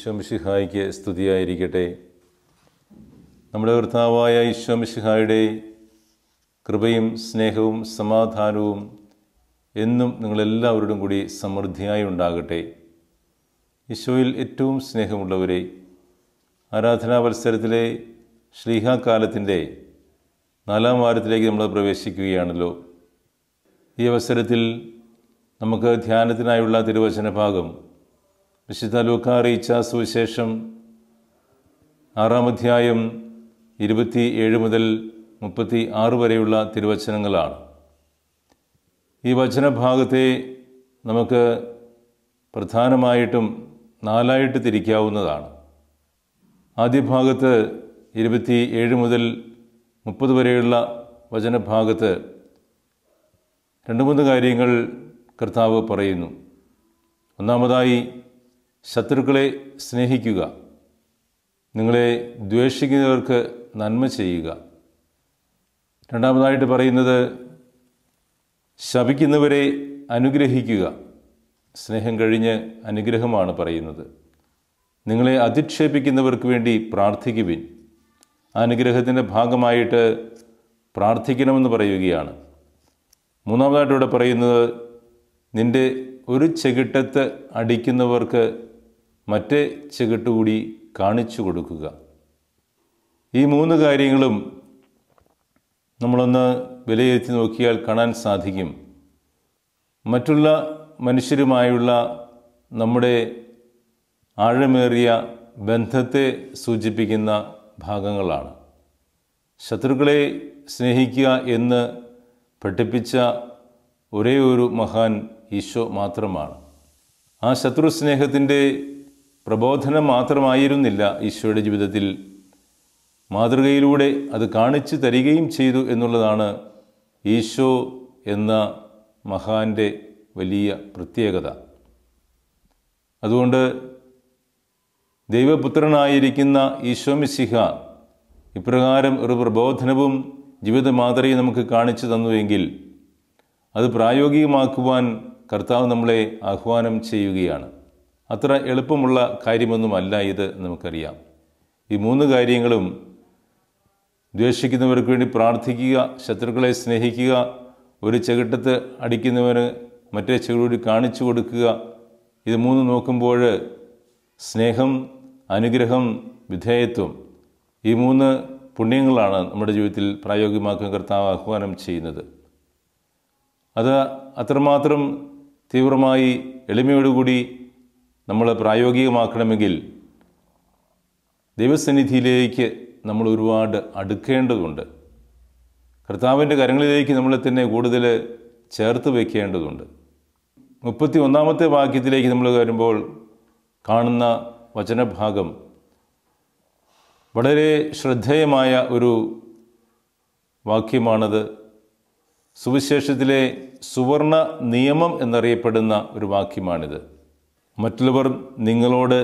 ഈശ്വമിഷിഹായിക്ക് സ്തുതിയായിരിക്കട്ടെ നമ്മുടെ കർത്താവായ ഈശ്വമിഷിഹായുടെ കൃപയും സ്നേഹവും സമാധാനവും എന്നും നിങ്ങളെല്ലാവരോടും കൂടി സമൃദ്ധിയായി ഉണ്ടാകട്ടെ ഈശോയിൽ ഏറ്റവും സ്നേഹമുള്ളവരെ ആരാധനാ മത്സരത്തിലെ ശ്ലീഹാകാലത്തിൻ്റെ നാലാം വാരത്തിലേക്ക് നമ്മൾ പ്രവേശിക്കുകയാണല്ലോ ഈ അവസരത്തിൽ നമുക്ക് ധ്യാനത്തിനായുള്ള തിരുവചന ഭാഗം വിശുദ്ധ ലൂക്ക അറിയിച്ച സുവിശേഷം ആറാം അധ്യായം ഇരുപത്തി ഏഴ് മുതൽ മുപ്പത്തി ആറ് വരെയുള്ള തിരുവചനങ്ങളാണ് ഈ വചനഭാഗത്തെ നമുക്ക് പ്രധാനമായിട്ടും നാലായിട്ട് തിരിക്കാവുന്നതാണ് ആദ്യ ഭാഗത്ത് ഇരുപത്തി ഏഴ് മുതൽ മുപ്പത് വരെയുള്ള വചനഭാഗത്ത് രണ്ട് മൂന്ന് കാര്യങ്ങൾ കർത്താവ് പറയുന്നു ഒന്നാമതായി ശത്രുക്കളെ സ്നേഹിക്കുക നിങ്ങളെ ദ്വേഷിക്കുന്നവർക്ക് നന്മ ചെയ്യുക രണ്ടാമതായിട്ട് പറയുന്നത് ശപിക്കുന്നവരെ അനുഗ്രഹിക്കുക സ്നേഹം കഴിഞ്ഞ് അനുഗ്രഹമാണ് പറയുന്നത് നിങ്ങളെ അധിക്ഷേപിക്കുന്നവർക്ക് വേണ്ടി പ്രാർത്ഥിക്കുവിൻ അനുഗ്രഹത്തിൻ്റെ ഭാഗമായിട്ട് പ്രാർത്ഥിക്കണമെന്ന് പറയുകയാണ് മൂന്നാമതായിട്ട് ഇവിടെ പറയുന്നത് നിൻ്റെ ഒരു ചെകിട്ടത്ത് അടിക്കുന്നവർക്ക് മറ്റേ ചെകിട്ടുകൂടി കാണിച്ചു കൊടുക്കുക ഈ മൂന്ന് കാര്യങ്ങളും നമ്മളൊന്ന് വിലയിരുത്തി നോക്കിയാൽ കാണാൻ സാധിക്കും മറ്റുള്ള മനുഷ്യരുമായുള്ള നമ്മുടെ ആഴമേറിയ ബന്ധത്തെ സൂചിപ്പിക്കുന്ന ഭാഗങ്ങളാണ് ശത്രുക്കളെ സ്നേഹിക്കുക എന്ന് പഠിപ്പിച്ച ഒരേ ഒരു മഹാൻ ഈശോ മാത്രമാണ് ആ ശത്രു സ്നേഹത്തിൻ്റെ പ്രബോധനം മാത്രമായിരുന്നില്ല ഈശോയുടെ ജീവിതത്തിൽ മാതൃകയിലൂടെ അത് കാണിച്ചു തരികയും ചെയ്തു എന്നുള്ളതാണ് ഈശോ എന്ന മഹാൻ്റെ വലിയ പ്രത്യേകത അതുകൊണ്ട് ദൈവപുത്രനായിരിക്കുന്ന ഈശോമിസിഹ ഇപ്രകാരം ഒരു പ്രബോധനവും ജീവിത മാതൃകയും നമുക്ക് കാണിച്ചു തന്നുവെങ്കിൽ അത് പ്രായോഗികമാക്കുവാൻ കർത്താവ് നമ്മളെ ആഹ്വാനം ചെയ്യുകയാണ് അത്ര എളുപ്പമുള്ള കാര്യമൊന്നുമല്ല ഇത് നമുക്കറിയാം ഈ മൂന്ന് കാര്യങ്ങളും ദ്വേഷിക്കുന്നവർക്ക് വേണ്ടി പ്രാർത്ഥിക്കുക ശത്രുക്കളെ സ്നേഹിക്കുക ഒരു ചകിട്ടത്ത് അടിക്കുന്നവന് മറ്റേ ചെകിടൂടി കാണിച്ചു കൊടുക്കുക ഇത് മൂന്ന് നോക്കുമ്പോൾ സ്നേഹം അനുഗ്രഹം വിധേയത്വം ഈ മൂന്ന് പുണ്യങ്ങളാണ് നമ്മുടെ ജീവിതത്തിൽ പ്രായോഗികമാക്കാൻ കർത്താവ് ആഹ്വാനം ചെയ്യുന്നത് അത് അത്രമാത്രം തീവ്രമായി എളിമയോടുകൂടി നമ്മൾ പ്രായോഗികമാക്കണമെങ്കിൽ ദൈവസന്നിധിയിലേക്ക് നമ്മൾ ഒരുപാട് അടുക്കേണ്ടതുണ്ട് കർത്താവിൻ്റെ കരങ്ങളിലേക്ക് നമ്മൾ തന്നെ കൂടുതൽ ചേർത്ത് വയ്ക്കേണ്ടതുണ്ട് മുപ്പത്തി ഒന്നാമത്തെ വാക്യത്തിലേക്ക് നമ്മൾ വരുമ്പോൾ കാണുന്ന വചനഭാഗം വളരെ ശ്രദ്ധേയമായ ഒരു വാക്യമാണത് സുവിശേഷത്തിലെ സുവർണ നിയമം എന്നറിയപ്പെടുന്ന ഒരു വാക്യമാണിത് മറ്റുള്ളവർ നിങ്ങളോട്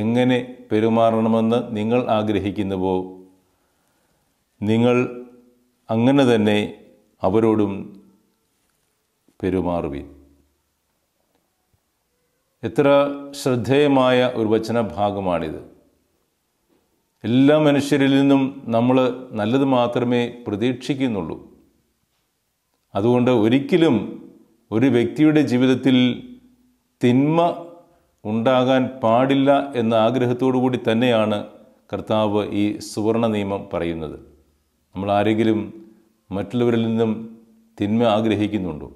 എങ്ങനെ പെരുമാറണമെന്ന് നിങ്ങൾ ആഗ്രഹിക്കുന്നുവോ നിങ്ങൾ അങ്ങനെ തന്നെ അവരോടും പെരുമാറുവി എത്ര ശ്രദ്ധേയമായ ഒരു വചനഭാഗമാണിത് എല്ലാ മനുഷ്യരിൽ നിന്നും നമ്മൾ നല്ലത് മാത്രമേ പ്രതീക്ഷിക്കുന്നുള്ളൂ അതുകൊണ്ട് ഒരിക്കലും ഒരു വ്യക്തിയുടെ ജീവിതത്തിൽ തിന്മ ഉണ്ടാകാൻ പാടില്ല എന്ന ആഗ്രഹത്തോടു കൂടി തന്നെയാണ് കർത്താവ് ഈ സുവർണ നിയമം പറയുന്നത് നമ്മൾ ആരെങ്കിലും മറ്റുള്ളവരിൽ നിന്നും തിന്മ ആഗ്രഹിക്കുന്നുണ്ടോ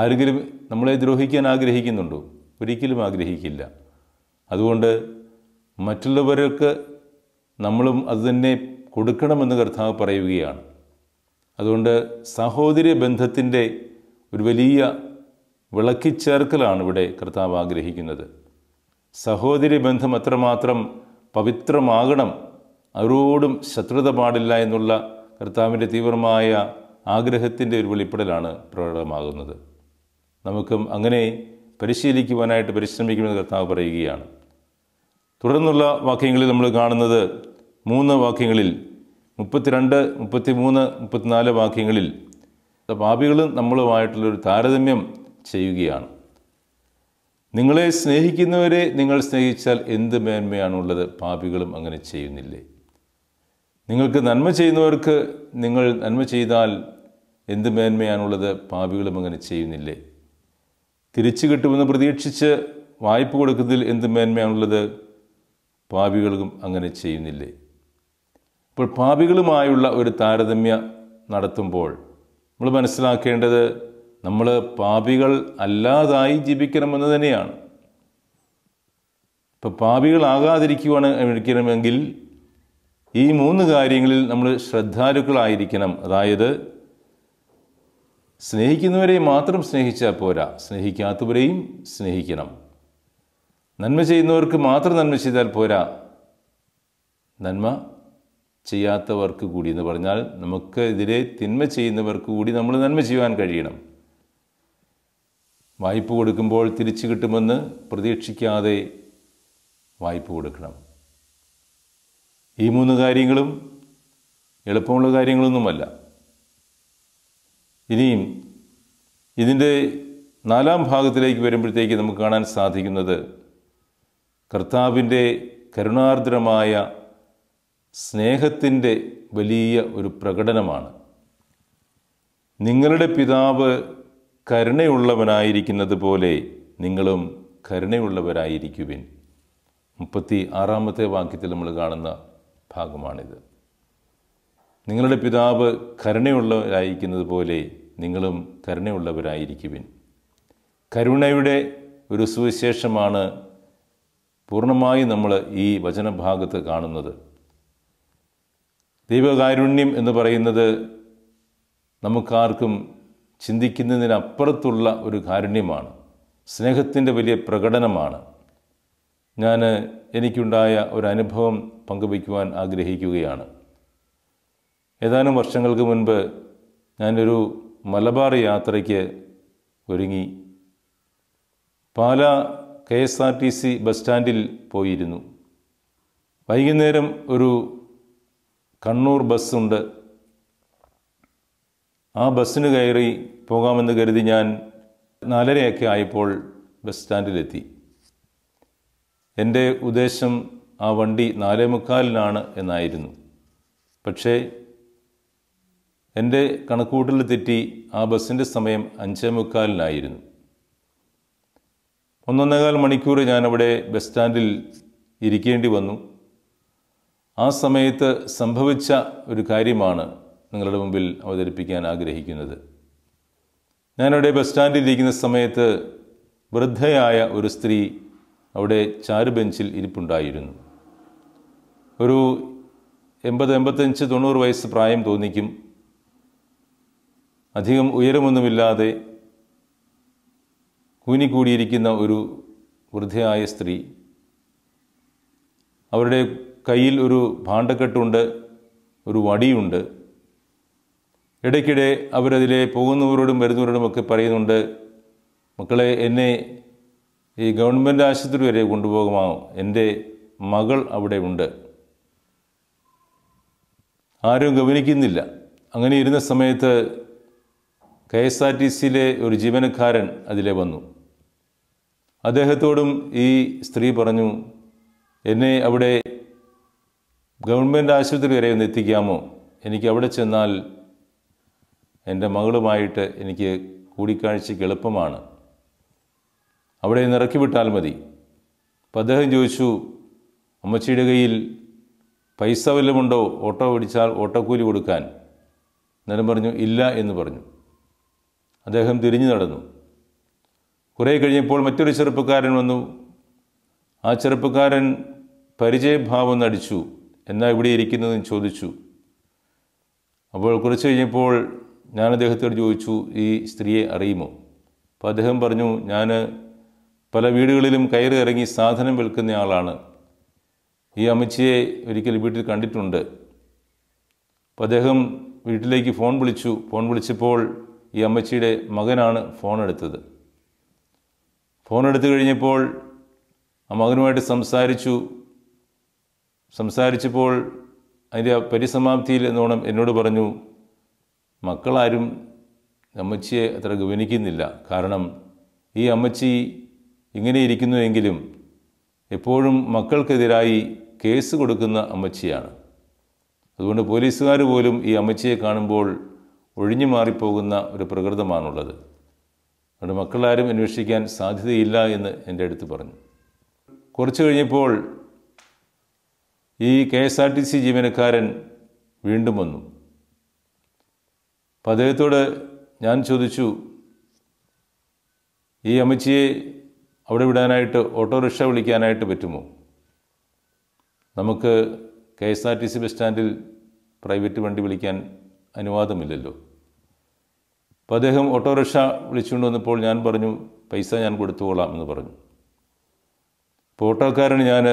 ആരെങ്കിലും നമ്മളെ ദ്രോഹിക്കാൻ ആഗ്രഹിക്കുന്നുണ്ടോ ഒരിക്കലും ആഗ്രഹിക്കില്ല അതുകൊണ്ട് മറ്റുള്ളവർക്ക് നമ്മളും അതുതന്നെ കൊടുക്കണമെന്ന് കർത്താവ് പറയുകയാണ് അതുകൊണ്ട് സഹോദര ബന്ധത്തിൻ്റെ ഒരു വലിയ വിളക്കിച്ചേർക്കലാണ് ഇവിടെ കർത്താവ് ആഗ്രഹിക്കുന്നത് സഹോദരി ബന്ധം അത്രമാത്രം പവിത്രമാകണം ആരോടും ശത്രുത പാടില്ല എന്നുള്ള കർത്താവിൻ്റെ തീവ്രമായ ആഗ്രഹത്തിൻ്റെ ഒരു വെളിപ്പെടലാണ് പ്രകടമാകുന്നത് നമുക്കും അങ്ങനെ പരിശീലിക്കുവാനായിട്ട് പരിശ്രമിക്കുമെന്ന് കർത്താവ് പറയുകയാണ് തുടർന്നുള്ള വാക്യങ്ങളിൽ നമ്മൾ കാണുന്നത് മൂന്ന് വാക്യങ്ങളിൽ മുപ്പത്തിരണ്ട് മുപ്പത്തിമൂന്ന് മുപ്പത്തിനാല് വാക്യങ്ങളിൽ പാപികളും നമ്മളുമായിട്ടുള്ളൊരു താരതമ്യം ചെയ്യുകയാണ് നിങ്ങളെ സ്നേഹിക്കുന്നവരെ നിങ്ങൾ സ്നേഹിച്ചാൽ എന്ത് മേന്മയാണുള്ളത് പാപികളും അങ്ങനെ ചെയ്യുന്നില്ലേ നിങ്ങൾക്ക് നന്മ ചെയ്യുന്നവർക്ക് നിങ്ങൾ നന്മ ചെയ്താൽ എന്ത് മേന്മയാണുള്ളത് പാപികളും അങ്ങനെ ചെയ്യുന്നില്ലേ തിരിച്ചു കിട്ടുമെന്ന് പ്രതീക്ഷിച്ച് വായ്പ കൊടുക്കുന്നതിൽ എന്ത് മേന്മയാണുള്ളത് പാപികളും അങ്ങനെ ചെയ്യുന്നില്ലേ അപ്പോൾ പാപികളുമായുള്ള ഒരു താരതമ്യ നടത്തുമ്പോൾ നമ്മൾ മനസ്സിലാക്കേണ്ടത് നമ്മൾ പാപികൾ അല്ലാതായി ജീവിക്കണമെന്ന് തന്നെയാണ് ഇപ്പോൾ പാപികളാകാതിരിക്കുവാണ് ഇരിക്കണമെങ്കിൽ ഈ മൂന്ന് കാര്യങ്ങളിൽ നമ്മൾ ശ്രദ്ധാലുക്കളായിരിക്കണം അതായത് സ്നേഹിക്കുന്നവരെ മാത്രം സ്നേഹിച്ചാൽ പോരാ സ്നേഹിക്കാത്തവരെയും സ്നേഹിക്കണം നന്മ ചെയ്യുന്നവർക്ക് മാത്രം നന്മ ചെയ്താൽ പോരാ നന്മ ചെയ്യാത്തവർക്ക് കൂടി എന്ന് പറഞ്ഞാൽ നമുക്ക് എതിരെ തിന്മ ചെയ്യുന്നവർക്ക് കൂടി നമ്മൾ നന്മ ചെയ്യുവാൻ കഴിയണം വായ്പ കൊടുക്കുമ്പോൾ തിരിച്ചു കിട്ടുമെന്ന് പ്രതീക്ഷിക്കാതെ വായ്പ കൊടുക്കണം ഈ മൂന്ന് കാര്യങ്ങളും എളുപ്പമുള്ള കാര്യങ്ങളൊന്നുമല്ല ഇനിയും ഇതിൻ്റെ നാലാം ഭാഗത്തിലേക്ക് വരുമ്പോഴത്തേക്ക് നമുക്ക് കാണാൻ സാധിക്കുന്നത് കർത്താവിൻ്റെ കരുണാർദ്രമായ സ്നേഹത്തിൻ്റെ വലിയ ഒരു പ്രകടനമാണ് നിങ്ങളുടെ പിതാവ് കരുണയുള്ളവനായിരിക്കുന്നത് പോലെ നിങ്ങളും കരുണയുള്ളവരായിരിക്കുവിൻ മുപ്പത്തി ആറാമത്തെ വാക്യത്തിൽ നമ്മൾ കാണുന്ന ഭാഗമാണിത് നിങ്ങളുടെ പിതാവ് കരുണയുള്ളവരായിരിക്കുന്നത് പോലെ നിങ്ങളും കരുണയുള്ളവരായിരിക്കുവിൻ കരുണയുടെ ഒരു സുവിശേഷമാണ് പൂർണ്ണമായി നമ്മൾ ഈ വചനഭാഗത്ത് കാണുന്നത് ദൈവകാരുണ്യം എന്ന് പറയുന്നത് നമുക്കാർക്കും ചിന്തിക്കുന്നതിനപ്പുറത്തുള്ള ഒരു കാരുണ്യമാണ് സ്നേഹത്തിൻ്റെ വലിയ പ്രകടനമാണ് ഞാൻ എനിക്കുണ്ടായ ഒരു അനുഭവം പങ്കുവയ്ക്കുവാൻ ആഗ്രഹിക്കുകയാണ് ഏതാനും വർഷങ്ങൾക്ക് മുൻപ് ഞാനൊരു മലബാർ യാത്രയ്ക്ക് ഒരുങ്ങി Pala K S R T C bus സ്റ്റാൻഡിൽ പോയിരുന്നു വൈകുന്നേരം ഒരു കണ്ണൂർ ബസ്സുണ്ട് ആ ബസ്സിന് കയറി പോകാമെന്ന് കരുതി ഞാൻ നാലരയൊക്കെ ആയപ്പോൾ ബസ് സ്റ്റാൻഡിലെത്തി എൻ്റെ ഉദ്ദേശം ആ വണ്ടി നാലേ മുക്കാലിനാണ് എന്നായിരുന്നു പക്ഷേ എൻ്റെ കണക്കൂട്ടിൽ തെറ്റി ആ ബസ്സിൻ്റെ സമയം അഞ്ചേ മുക്കാലിനായിരുന്നു ഒന്നൊന്നേകാൽ മണിക്കൂർ ഞാനവിടെ ബസ് സ്റ്റാൻഡിൽ ഇരിക്കേണ്ടി വന്നു ആ സമയത്ത് സംഭവിച്ച ഒരു കാര്യമാണ് നിങ്ങളുടെ മുമ്പിൽ അവതരിപ്പിക്കാൻ ആഗ്രഹിക്കുന്നത് ഞാനവിടെ ബസ് സ്റ്റാൻഡിൽ ഇരിക്കുന്ന സമയത്ത് വൃദ്ധയായ ഒരു സ്ത്രീ അവിടെ ബെഞ്ചിൽ ഇരിപ്പുണ്ടായിരുന്നു ഒരു എൺപത് എൺപത്തഞ്ച് തൊണ്ണൂറ് വയസ്സ് പ്രായം തോന്നിക്കും അധികം ഉയരമൊന്നുമില്ലാതെ കൂനിക്കൂടിയിരിക്കുന്ന ഒരു വൃദ്ധയായ സ്ത്രീ അവരുടെ കയ്യിൽ ഒരു ഭാണ്ഡക്കെട്ടുണ്ട് ഒരു വടിയുണ്ട് ഇടയ്ക്കിടെ അവരതിലെ പോകുന്നവരോടും വരുന്നവരോടും ഒക്കെ പറയുന്നുണ്ട് മക്കളെ എന്നെ ഈ ഗവൺമെൻറ് ആശുപത്രി വരെ കൊണ്ടുപോകുമോ എൻ്റെ മകൾ അവിടെ ഉണ്ട് ആരും ഗവനിക്കുന്നില്ല അങ്ങനെ ഇരുന്ന സമയത്ത് കെ എസ് ആർ ടി സിയിലെ ഒരു ജീവനക്കാരൻ അതിലെ വന്നു അദ്ദേഹത്തോടും ഈ സ്ത്രീ പറഞ്ഞു എന്നെ അവിടെ ഗവൺമെൻറ് ആശുപത്രി വരെ ഒന്ന് എത്തിക്കാമോ എനിക്ക് അവിടെ ചെന്നാൽ എൻ്റെ മകളുമായിട്ട് എനിക്ക് കൂടിക്കാഴ്ചയ്ക്ക് എളുപ്പമാണ് അവിടെ നിന്ന് ഇറക്കി വിട്ടാൽ മതി അപ്പം അദ്ദേഹം ചോദിച്ചു അമ്മച്ചിയുടെ കയ്യിൽ പൈസ വല്ലതുമുണ്ടോ ഓട്ടോ പിടിച്ചാൽ ഓട്ടോക്കൂലി കൊടുക്കാൻ അന്നേരം പറഞ്ഞു ഇല്ല എന്ന് പറഞ്ഞു അദ്ദേഹം തിരിഞ്ഞു നടന്നു കുറേ കഴിഞ്ഞപ്പോൾ മറ്റൊരു ചെറുപ്പക്കാരൻ വന്നു ആ ചെറുപ്പക്കാരൻ പരിചയഭാവം നടിച്ചു എന്നാ ഇവിടെ ഇരിക്കുന്നതെന്ന് ചോദിച്ചു അപ്പോൾ കുറച്ച് കഴിഞ്ഞപ്പോൾ ഞാൻ അദ്ദേഹത്തോട് ചോദിച്ചു ഈ സ്ത്രീയെ അറിയുമോ അപ്പോൾ അദ്ദേഹം പറഞ്ഞു ഞാൻ പല വീടുകളിലും കയറി ഇറങ്ങി സാധനം വിൽക്കുന്ന ആളാണ് ഈ അമ്മച്ചിയെ ഒരിക്കൽ വീട്ടിൽ കണ്ടിട്ടുണ്ട് അപ്പോൾ അദ്ദേഹം വീട്ടിലേക്ക് ഫോൺ വിളിച്ചു ഫോൺ വിളിച്ചപ്പോൾ ഈ അമ്മച്ചിയുടെ മകനാണ് ഫോൺ എടുത്തത് ഫോൺ എടുത്തു കഴിഞ്ഞപ്പോൾ ആ മകനുമായിട്ട് സംസാരിച്ചു സംസാരിച്ചപ്പോൾ അതിൻ്റെ പരിസമാപ്തിയിൽ എന്നോണം എന്നോട് പറഞ്ഞു മക്കളാരും അമ്മച്ചിയെ അത്ര ഗവനിക്കുന്നില്ല കാരണം ഈ അമ്മച്ചി ഇങ്ങനെ ഇരിക്കുന്നുവെങ്കിലും എപ്പോഴും മക്കൾക്കെതിരായി കേസ് കൊടുക്കുന്ന അമ്മച്ചിയാണ് അതുകൊണ്ട് പോലീസുകാർ പോലും ഈ അമ്മച്ചിയെ കാണുമ്പോൾ ഒഴിഞ്ഞു മാറിപ്പോകുന്ന ഒരു പ്രകൃതമാണുള്ളത് അതുകൊണ്ട് മക്കളാരും അന്വേഷിക്കാൻ സാധ്യതയില്ല എന്ന് എൻ്റെ അടുത്ത് പറഞ്ഞു കുറച്ചു കഴിഞ്ഞപ്പോൾ ഈ K S R T C ജീവനക്കാരൻ വീണ്ടും വന്നു അപ്പം അദ്ദേഹത്തോട് ഞാൻ ചോദിച്ചു ഈ അമ്മച്ചിയെ അവിടെ വിടാനായിട്ട് ഓട്ടോറിക്ഷ വിളിക്കാനായിട്ട് പറ്റുമോ നമുക്ക് K S R T C bus സ്റ്റാൻഡിൽ പ്രൈവറ്റ് വണ്ടി വിളിക്കാൻ അനുവാദമില്ലല്ലോ അപ്പോൾ അദ്ദേഹം ഓട്ടോറിക്ഷ വിളിച്ചുകൊണ്ട് വന്നപ്പോൾ ഞാൻ പറഞ്ഞു പൈസ ഞാൻ കൊടുത്തുകൊള്ളാം എന്ന് പറഞ്ഞു അപ്പോൾ ഓട്ടോക്കാരന് ഞാൻ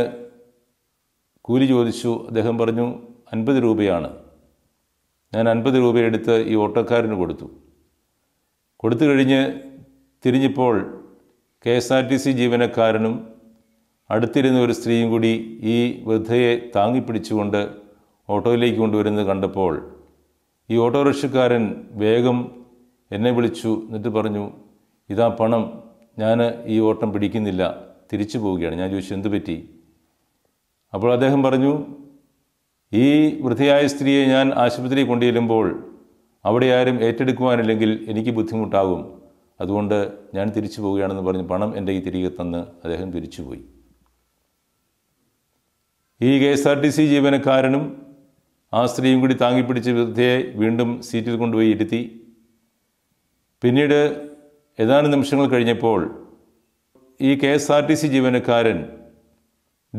കൂലി ചോദിച്ചു അദ്ദേഹം പറഞ്ഞു അൻപത് രൂപയാണ് ഞാൻ അൻപത് രൂപയെടുത്ത് ഈ ഓട്ടോക്കാരന് കൊടുത്തു കൊടുത്തു കഴിഞ്ഞ് തിരിഞ്ഞപ്പോൾ K S R T C ജീവനക്കാരനും അടുത്തിരുന്ന ഒരു സ്ത്രീയും കൂടി ഈ വൃദ്ധയെ താങ്ങിപ്പിടിച്ചുകൊണ്ട് ഓട്ടോയിലേക്ക് കൊണ്ടുവരുന്നത് കണ്ടപ്പോൾ ഈ ഓട്ടോറിക്ഷക്കാരൻ വേഗം എന്നെ വിളിച്ചു എന്നിട്ട് പറഞ്ഞു ഇതാ പണം ഞാൻ ഈ ഓട്ടം പിടിക്കുന്നില്ല തിരിച്ചു പോവുകയാണ് ഞാൻ ചോദിച്ചു എന്തു പറ്റി അപ്പോൾ അദ്ദേഹം പറഞ്ഞു ഈ വൃദ്ധയായ സ്ത്രീയെ ഞാൻ ആശുപത്രിയിൽ കൊണ്ടുചെല്ലുമ്പോൾ അവിടെ ആരും ഏറ്റെടുക്കുവാനില്ലെങ്കിൽ എനിക്ക് ബുദ്ധിമുട്ടാകും അതുകൊണ്ട് ഞാൻ തിരിച്ചു പോവുകയാണെന്ന് പറഞ്ഞ് പണം എൻ്റെ ഈ തിരികെ തന്ന് അദ്ദേഹം തിരിച്ചുപോയി ഈ K S R T C ജീവനക്കാരനും ആ സ്ത്രീയും കൂടി താങ്ങിപ്പിടിച്ച് വൃദ്ധയെ വീണ്ടും സീറ്റിൽ കൊണ്ടുപോയി ഇരുത്തി പിന്നീട് ഏതാനും നിമിഷങ്ങൾ കഴിഞ്ഞപ്പോൾ ഈ K S R T C ജീവനക്കാരൻ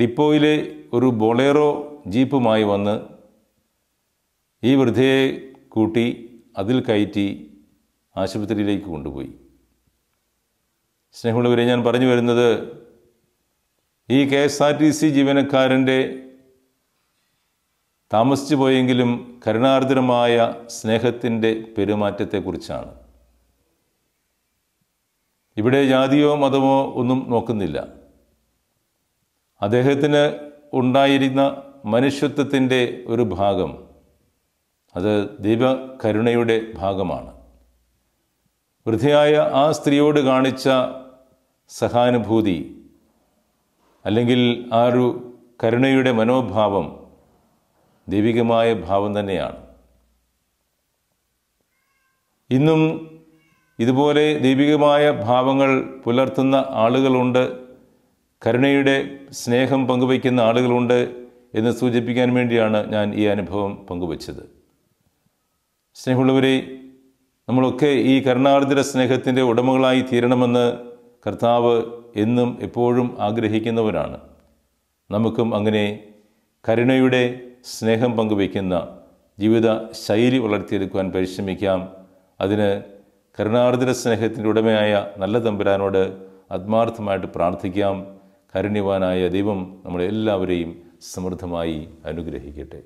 ഡിപ്പോയിലെ ഒരു ബൊളേറോ ജീപ്പുമായി വന്ന് ഈ വൃദ്ധയെ കൂട്ടി അതിൽ കയറ്റി ആശുപത്രിയിലേക്ക് കൊണ്ടുപോയി സ്നേഹമുള്ളവരെ ഞാൻ പറഞ്ഞു വരുന്നത് ഈ K S R T C ജീവനക്കാരൻ്റെ താമസിച്ചു പോയെങ്കിലും കരുണാർദ്രമായ സ്നേഹത്തിൻ്റെ പെരുമാറ്റത്തെക്കുറിച്ചാണ് ഇവിടെ ജാതിയോ മതമോ ഒന്നും നോക്കുന്നില്ല അദ്ദേഹത്തിന് ഉണ്ടായിരുന്ന മനുഷ്യത്വത്തിൻ്റെ ഒരു ഭാഗം അത് ദൈവകരുണയുടെ ഭാഗമാണ് വൃദ്ധയായ ആ സ്ത്രീയോട് കാണിച്ച സഹാനുഭൂതി അല്ലെങ്കിൽ ആ ഒരു കരുണയുടെ മനോഭാവം ദൈവികമായ ഭാവം തന്നെയാണ് ഇന്നും ഇതുപോലെ ദൈവികമായ ഭാവങ്ങൾ പുലർത്തുന്ന ആളുകളുണ്ട് കരുണയുടെ സ്നേഹം പങ്കുവയ്ക്കുന്ന ആളുകളുണ്ട് എന്ന് സൂചിപ്പിക്കാൻ വേണ്ടിയാണ് ഞാൻ ഈ അനുഭവം പങ്കുവച്ചത് സ്നേഹമുള്ളവരെ നമ്മളൊക്കെ ഈ കരുണാർദ്ര സ്നേഹത്തിൻ്റെ ഉടമകളായി തീരണമെന്ന് കർത്താവ് എന്നും എപ്പോഴും ആഗ്രഹിക്കുന്നവരാണ് നമുക്കും അങ്ങനെ കരുണയുടെ സ്നേഹം പങ്കുവയ്ക്കുന്ന ജീവിത ശൈലി വളർത്തിയെടുക്കുവാൻ പരിശ്രമിക്കാം അതിന് കരുണാർദ്ര സ്നേഹത്തിൻ്റെ ഉടമയായ നല്ല തമ്പുരാനോട് ആത്മാർത്ഥമായിട്ട് പ്രാർത്ഥിക്കാം കരുണ്യവാനായ ദൈവം നമ്മളെല്ലാവരെയും സമൃദ്ധമായി അനുഗ്രഹിക്കട്ടെ